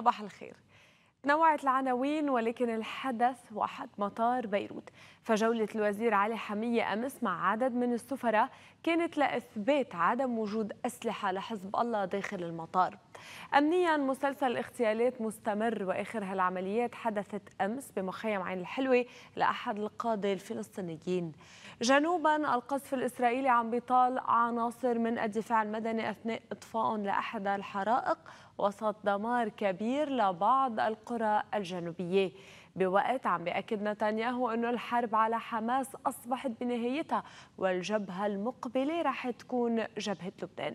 صباح الخير تنوعت العناوين ولكن الحدث واحد مطار بيروت فجولة الوزير علي حمية أمس مع عدد من السفراء كانت لإثبات عدم وجود أسلحة لحزب الله داخل المطار أمنيا مسلسل اغتيالات مستمر وآخر هالعمليات حدثت أمس بمخيم عين الحلوة لأحد القادة الفلسطينيين جنوبا القصف الإسرائيلي عم بيطال عناصر من الدفاع المدني أثناء إطفاء لأحد الحرائق وسط دمار كبير لبعض القرى الجنوبية بوقت عم بأكد نتنياهو أنه الحرب على حماس أصبحت بنهايتها والجبهة المقبلة رح تكون جبهة لبنان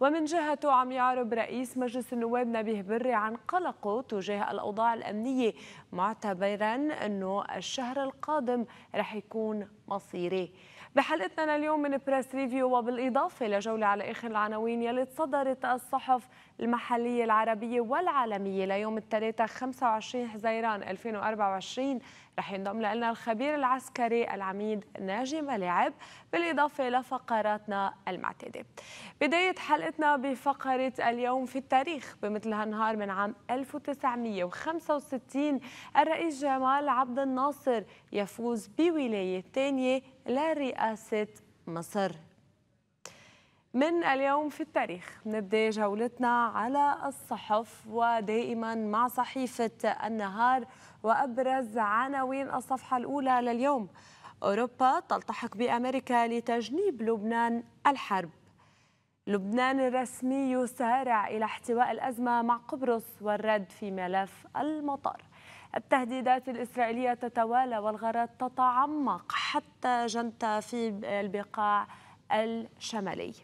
ومن جهته عم يعرب رئيس مجلس النواب نبيه بري عن قلقه تجاه الأوضاع الأمنية معتبرا أنه الشهر القادم رح يكون مصيري بحلقتنا لليوم من بريس ريفيو وبالإضافة لجولة على آخر العناوين يلي تصدرت الصحف المحلية العربية والعالمية ليوم الثلاثاء 25 حزيران 2024 رح ينضم لنا الخبير العسكري العميد ناجي ملاعب بالإضافة لفقراتنا المعتادة بداية حلقتنا بفقرة اليوم في التاريخ بمثل هالنهار من عام 1965 الرئيس جمال عبد الناصر يفوز بولاية ثانية لرئاسة مصر من اليوم في التاريخ نبدأ جولتنا على الصحف ودائما مع صحيفة النهار وأبرز عناوين الصفحة الأولى لليوم أوروبا تلتحق بأمريكا لتجنيب لبنان الحرب لبنان الرسمي يسارع إلى احتواء الأزمة مع قبرص والرد في ملف المطار التهديدات الإسرائيلية تتوالى والغارات تتعمق حتى جنت في البقاع الشمالي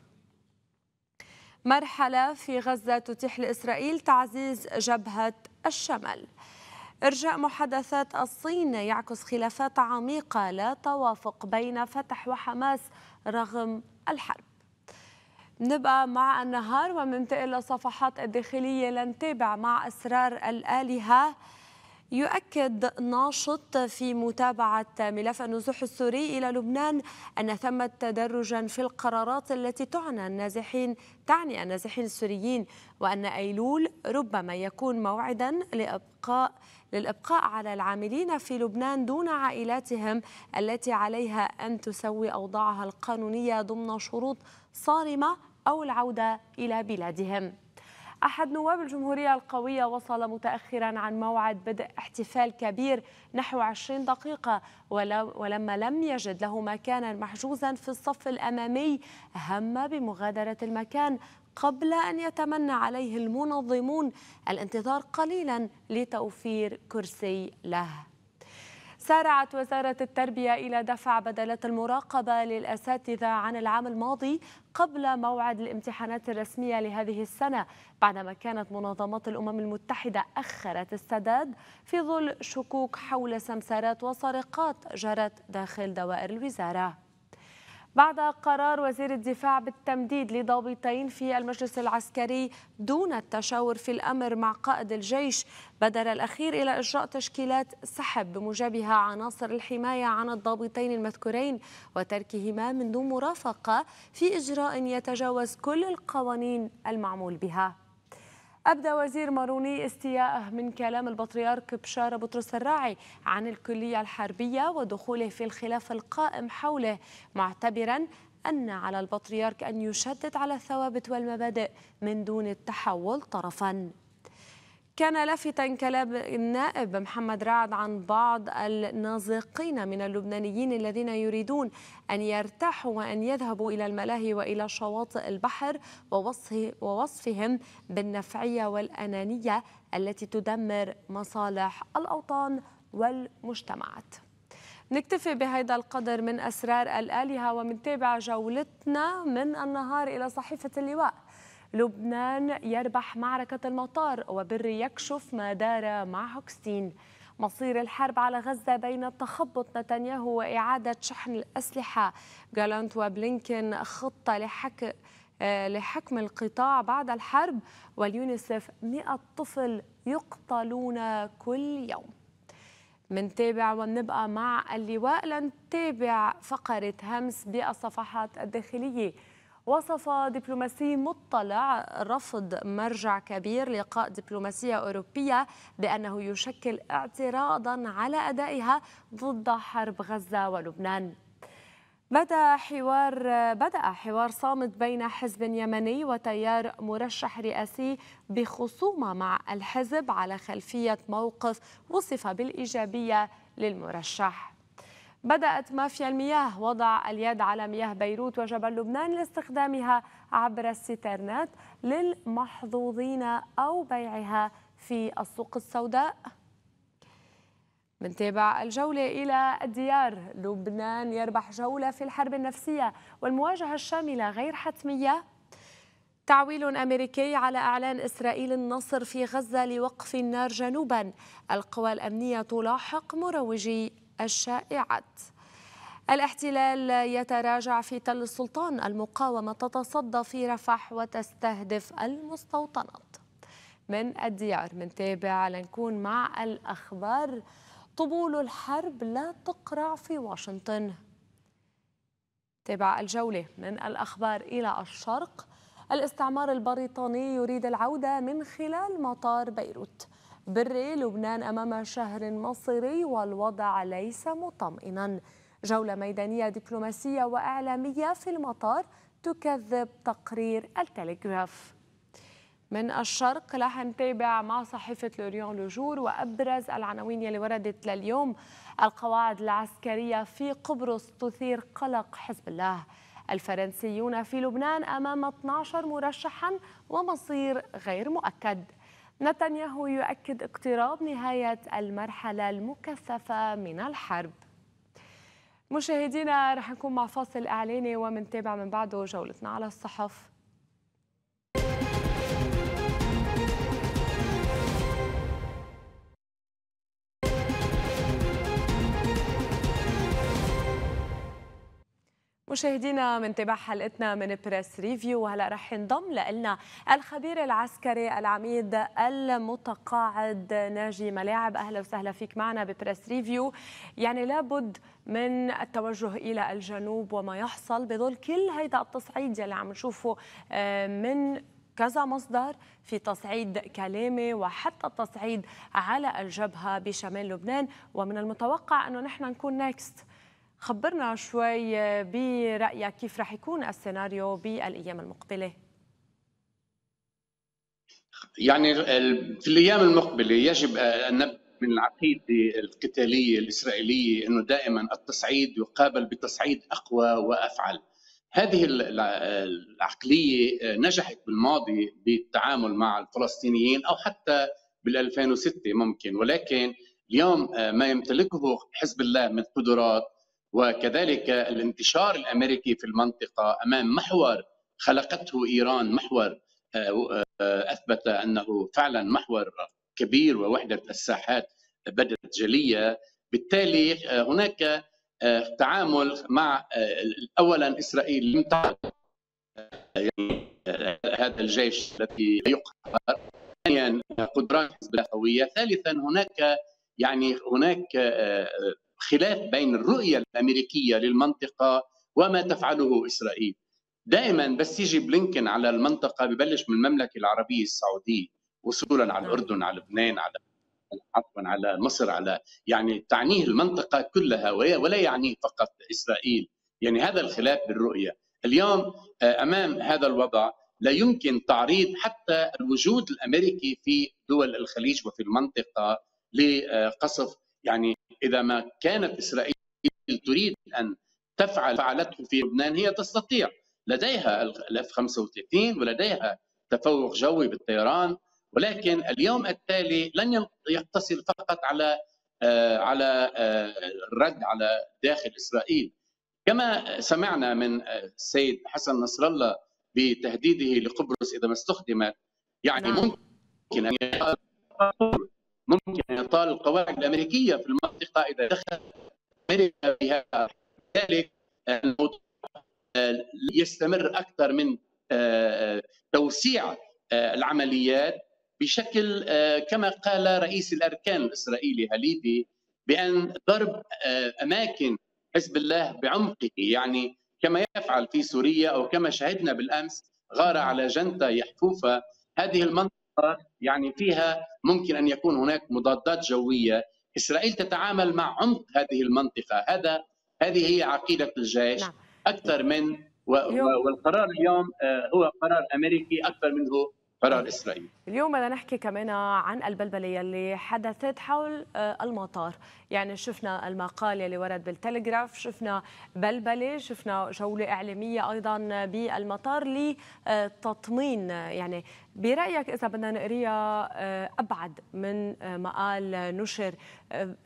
مرحلة في غزة تتيح لإسرائيل تعزيز جبهة الشمال إرجاء محادثات الصين يعكس خلافات عميقة لا توافق بين فتح وحماس رغم الحرب نبقى مع النهار ومننتقل لصفحات الداخلية لنتابع مع أسرار الآلهة يؤكد ناشط في متابعة ملف النزوح السوري إلى لبنان أن ثمة تدرجا في القرارات التي تعنى النازحين تعني النازحين السوريين وأن أيلول ربما يكون موعدا لإبقاء للإبقاء على العاملين في لبنان دون عائلاتهم التي عليها أن تسوي أوضاعها القانونية ضمن شروط صارمة أو العودة إلى بلادهم أحد نواب الجمهورية القوية وصل متأخرا عن موعد بدء احتفال كبير نحو 20 دقيقة ولما لم يجد له مكانا محجوزا في الصف الأمامي هم بمغادرة المكان قبل أن يتمنى عليه المنظمون الانتظار قليلا لتوفير كرسي له سارعت وزارة التربية إلى دفع بدلات المراقبة للأساتذة عن العام الماضي قبل موعد الامتحانات الرسمية لهذه السنة بعدما كانت منظمات الأمم المتحدة أخرت السداد في ظل شكوك حول سمسارات وسرقات جرت داخل دوائر الوزارة بعد قرار وزير الدفاع بالتمديد لضابطين في المجلس العسكري دون التشاور في الأمر مع قائد الجيش بدل الأخير إلى إجراء تشكيلات سحب بموجبها عناصر الحماية عن الضابطين المذكورين وتركهما من دون مرافقة في إجراء يتجاوز كل القوانين المعمول بها أبدى وزير ماروني استياءه من كلام البطريرك بشارة بطرس الراعي عن الكلية الحربية ودخوله في الخلاف القائم حوله معتبرا أن على البطريرك أن يشدد على الثوابت والمبادئ من دون التحول طرفاً كان لافتا كلام النائب محمد رعد عن بعض النازقين من اللبنانيين الذين يريدون أن يرتاحوا وأن يذهبوا إلى الملاهي وإلى شواطئ البحر ووصفهم بالنفعية والأنانية التي تدمر مصالح الأوطان والمجتمعات نكتفي بهذا القدر من أسرار الآلهة ومنتابع جولتنا من النهار إلى صحيفة اللواء لبنان يربح معركة المطار وبر يكشف ما دار مع هوكستين مصير الحرب على غزة بين تخبط نتنياهو وإعادة شحن الأسلحة جالانت وبلينكين خطة لحك لحكم القطاع بعد الحرب واليونيسف 100 طفل يقتلون كل يوم منتابع ونبقى مع اللواء لنتابع فقرة همس بالصفحات الداخلية وصف دبلوماسي مطلع رفض مرجع كبير لقاء دبلوماسية أوروبية بأنه يشكل اعتراضا على أدائها ضد حرب غزة ولبنان بدأ حوار بدأ حوار صامت بين حزب يمني وتيار مرشح رئاسي بخصومة مع الحزب على خلفية موقف وصف بالإيجابية للمرشح بدأت مافيا المياه وضع اليد على مياه بيروت وجبل لبنان لاستخدامها عبر السيترنات للمحظوظين أو بيعها في السوق السوداء منتابع الجولة إلى الديار لبنان يربح جولة في الحرب النفسية والمواجهة الشاملة غير حتمية تعويل أمريكي على أعلان إسرائيل النصر في غزة لوقف النار جنوبا القوى الأمنية تلاحق مروجي الشائعات الاحتلال يتراجع في تل السلطان المقاومة تتصدى في رفح وتستهدف المستوطنات من الديار من تابع لنكون مع الأخبار طبول الحرب لا تقرع في واشنطن تابع الجولة من الأخبار إلى الشرق الاستعمار البريطاني يريد العودة من خلال مطار بيروت بري لبنان أمام شهر مصيري والوضع ليس مطمئنا جولة ميدانية دبلوماسية وإعلامية في المطار تكذب تقرير التلغراف من الشرق رح نتابع مع صحيفة لوريون لوجور وأبرز العناوين يلي وردت لليوم القواعد العسكرية في قبرص تثير قلق حزب الله الفرنسيون في لبنان أمام 12 مرشحا ومصير غير مؤكد نتنياهو يؤكد اقتراب نهاية المرحلة المكثفة من الحرب مشاهدينا رح نكون مع فاصل إعلاني ومنتابع من بعده جولتنا على الصحف مشاهدينا من تبع حلقتنا من بريس ريفيو وهلا رح ينضم لنا الخبير العسكري العميد المتقاعد ناجي ملاعب اهلا وسهلا فيك معنا ببريس ريفيو يعني لابد من التوجه الى الجنوب وما يحصل بظل كل هيدا التصعيد يلي عم نشوفه آه، من كذا مصدر في تصعيد كلامي وحتى التصعيد على الجبهه بشمال لبنان ومن المتوقع انه نحن نكون نيكست خبرنا شوي برأيك كيف راح يكون السيناريو بالأيام المقبلة يعني في الأيام المقبلة يجب أن نبدأ من العقيدة القتالية الإسرائيلية أنه دائما التصعيد يقابل بتصعيد أقوى وأفعل هذه العقلية نجحت بالماضي بالتعامل مع الفلسطينيين أو حتى بال2006 ممكن ولكن اليوم ما يمتلكه حزب الله من قدرات وكذلك الانتشار الامريكي في المنطقه امام محور خلقته ايران محور آه، اثبت انه فعلا محور كبير ووحده الساحات بدت جليه بالتالي آه، هناك آه، تعامل مع اولا اسرائيل لم تعد هذا الجيش الذي يقهر ثانيا قدرات حزب الله قويه ثالثا هناك يعني هناك خلاف بين الرؤية الأمريكية للمنطقة وما تفعله إسرائيل دائما بس يجي بلينكن على المنطقة ببلش من المملكة العربية السعودية وصولا على نعم. الأردن على لبنان على عفوا على مصر على يعني تعنيه المنطقة كلها ولا يعنيه فقط إسرائيل يعني هذا الخلاف بالرؤية اليوم آه، أمام هذا الوضع لا يمكن تعريض حتى الوجود الأمريكي في دول الخليج وفي المنطقة لقصف يعني إذا ما كانت إسرائيل تريد أن تفعل فعلته في لبنان هي تستطيع لديها الاف 35 ولديها تفوق جوي بالطيران ولكن اليوم التالي لن يقتصر فقط على آه، على آه، الرد على داخل اسرائيل كما سمعنا من آه، السيد حسن نصر الله بتهديده لقبرص اذا ما استخدمت يعني نعم. ممكن ان ممكن اطال القواعد الامريكيه في المنطقه اذا دخل امريكا بها ذلك الموضوع يستمر اكثر من آه، توسيع آه، العمليات بشكل آه، كما قال رئيس الاركان الاسرائيلي هليبي بان ضرب اماكن حزب الله بعمقه يعني كما يفعل في سوريا او كما شهدنا بالامس غاره على جنتا يحفوفه هذه المنطقه يعني فيها ممكن ان يكون هناك مضادات جويه اسرائيل تتعامل مع عمق هذه المنطقه هذا هذه هي عقيده الجيش نعم. اكثر من والقرار اليوم آه، هو قرار امريكي اكثر منه قرار اسرائيل اليوم بدنا نحكي كمان عن البلبله اللي حدثت حول آه، المطار يعني شفنا المقال اللي ورد بالتلغراف شفنا بلبله شفنا جوله اعلاميه ايضا بالمطار لتطمين آه، يعني برايك اذا بدنا نقريها آه، ابعد من مقال نشر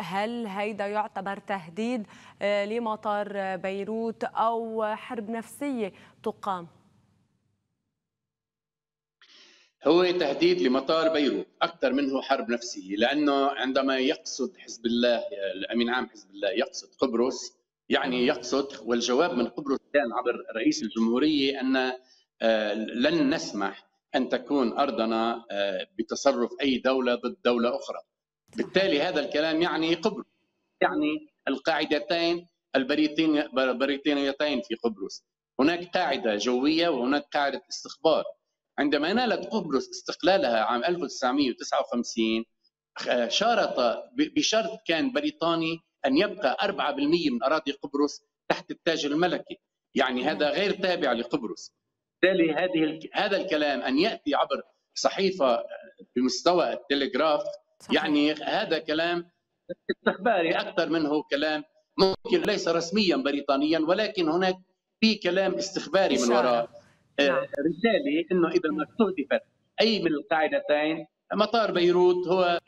هل هيدا يعتبر تهديد لمطار بيروت او حرب نفسيه تقام هو تهديد لمطار بيروت اكثر منه حرب نفسيه لانه عندما يقصد حزب الله الامين عام حزب الله يقصد قبرص يعني يقصد والجواب من قبرص كان عبر رئيس الجمهوريه ان آه، لن نسمح ان تكون ارضنا آه، بتصرف اي دوله ضد دوله اخرى. بالتالي هذا الكلام يعني قبرص يعني القاعدتين البريطانيتين في قبرص. هناك قاعده جويه وهناك قاعده استخبار. عندما نالت قبرص استقلالها عام 1959 آه، شارط بشرط كان بريطاني ان يبقى 4% من اراضي قبرص تحت التاج الملكي، يعني هذا غير تابع لقبرص. بالتالي هذه هذا الكلام ان ياتي عبر صحيفه آه، بمستوى التلغراف يعني هذا كلام استخباري اكثر منه كلام ممكن ليس رسميا بريطانيا ولكن هناك في كلام استخباري من وراء آه، نعم. رساله انه اذا ما نعم. استهدفت اي من القاعدتين مطار بيروت هو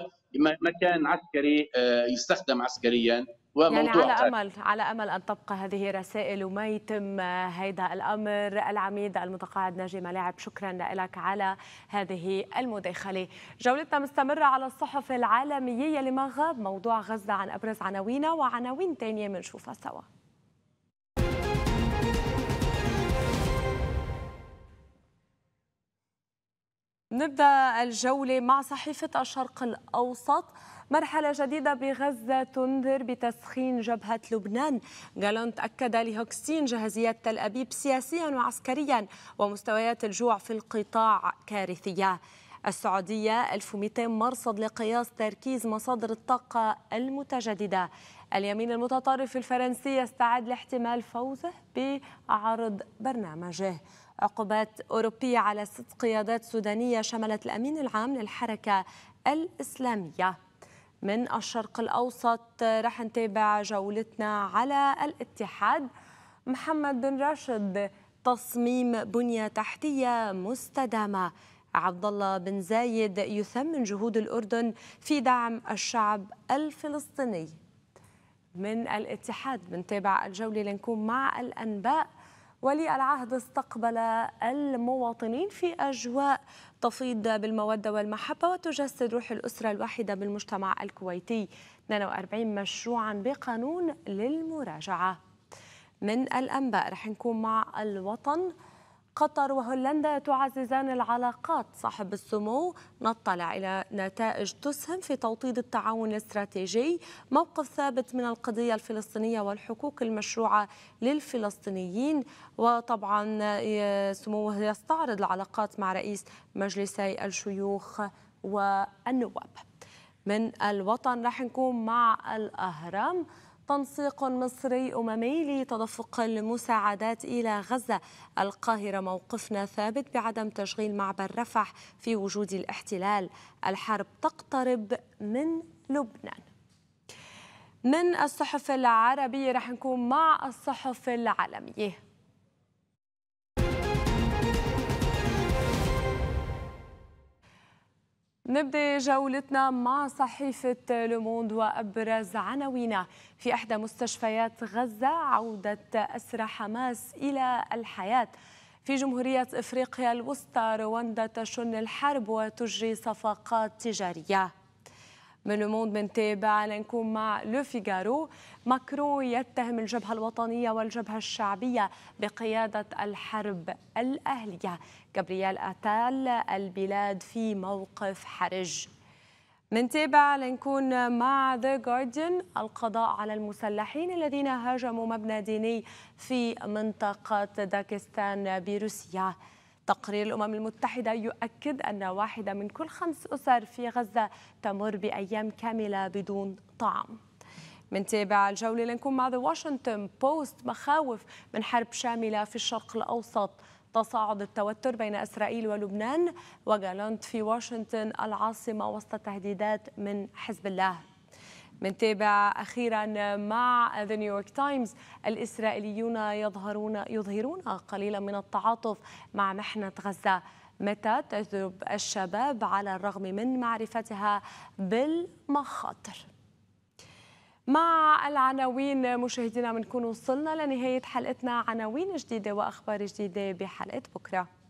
مكان عسكري آه، يستخدم عسكريا وموضوع يعني على أمل على أمل أن تبقى هذه رسائل وما يتم هذا آه، الأمر العميد المتقاعد ناجي ملاعب شكرا لك على هذه المداخلة جولتنا مستمرة على الصحف العالمية لما غاب موضوع غزة عن أبرز عناوينها وعناوين ثانيه بنشوفها سوا نبدا الجوله مع صحيفه الشرق الاوسط مرحله جديده بغزه تنذر بتسخين جبهه لبنان جالنت اكد لهوكستين جاهزيه تل ابيب سياسيا وعسكريا ومستويات الجوع في القطاع كارثيه السعودية 1200 مرصد لقياس تركيز مصادر الطاقة المتجددة اليمين المتطرف الفرنسي يستعد لاحتمال فوزه بعرض برنامجه عقوبات أوروبية على ست قيادات سودانية شملت الأمين العام للحركة الإسلامية من الشرق الأوسط رح نتابع جولتنا على الاتحاد محمد بن راشد تصميم بنية تحتية مستدامة عبد الله بن زايد يثمن جهود الأردن في دعم الشعب الفلسطيني من الاتحاد بنتابع الجولة لنكون مع الأنباء ولي العهد استقبل المواطنين في أجواء تفيض بالمودة والمحبة وتجسد روح الأسرة الواحدة بالمجتمع الكويتي 42 مشروعا بقانون للمراجعة من الأنباء رح نكون مع الوطن قطر وهولندا تعززان العلاقات صاحب السمو نطلع إلى نتائج تسهم في توطيد التعاون الاستراتيجي موقف ثابت من القضية الفلسطينية والحقوق المشروعة للفلسطينيين وطبعا سموه يستعرض العلاقات مع رئيس مجلسي الشيوخ والنواب من الوطن راح نكون مع الأهرام تنسيق مصري أممي لتدفق المساعدات إلى غزة القاهرة موقفنا ثابت بعدم تشغيل معبر رفح في وجود الاحتلال الحرب تقترب من لبنان من الصحف العربية رح نكون مع الصحف العالمية نبدأ جولتنا مع صحيفة لوموند وأبرز عناوينه في إحدى مستشفيات غزة عودة أسرى حماس إلى الحياة في جمهورية إفريقيا الوسطى رواندا تشن الحرب وتجري صفقات تجارية من من تابع لنكون مع لو فيغارو ماكرون يتهم الجبهة الوطنية والجبهة الشعبية بقيادة الحرب الأهلية جابرييل أتال البلاد في موقف حرج منتابع لنكون مع ذا جارديان القضاء على المسلحين الذين هاجموا مبنى ديني في منطقة داكستان بروسيا تقرير الأمم المتحدة يؤكد أن واحدة من كل خمس أسر في غزة تمر بأيام كاملة بدون طعام من تابع الجولة لنكون مع ذا واشنطن بوست مخاوف من حرب شاملة في الشرق الأوسط تصاعد التوتر بين إسرائيل ولبنان وجالانت في واشنطن العاصمة وسط تهديدات من حزب الله منتابع أخيرا مع ذا نيويورك تايمز الإسرائيليون يظهرون يظهرون قليلا من التعاطف مع محنة غزة متى تجذب الشباب على الرغم من معرفتها بالمخاطر مع العناوين مشاهدينا بنكون وصلنا لنهاية حلقتنا عناوين جديدة وأخبار جديدة بحلقة بكرة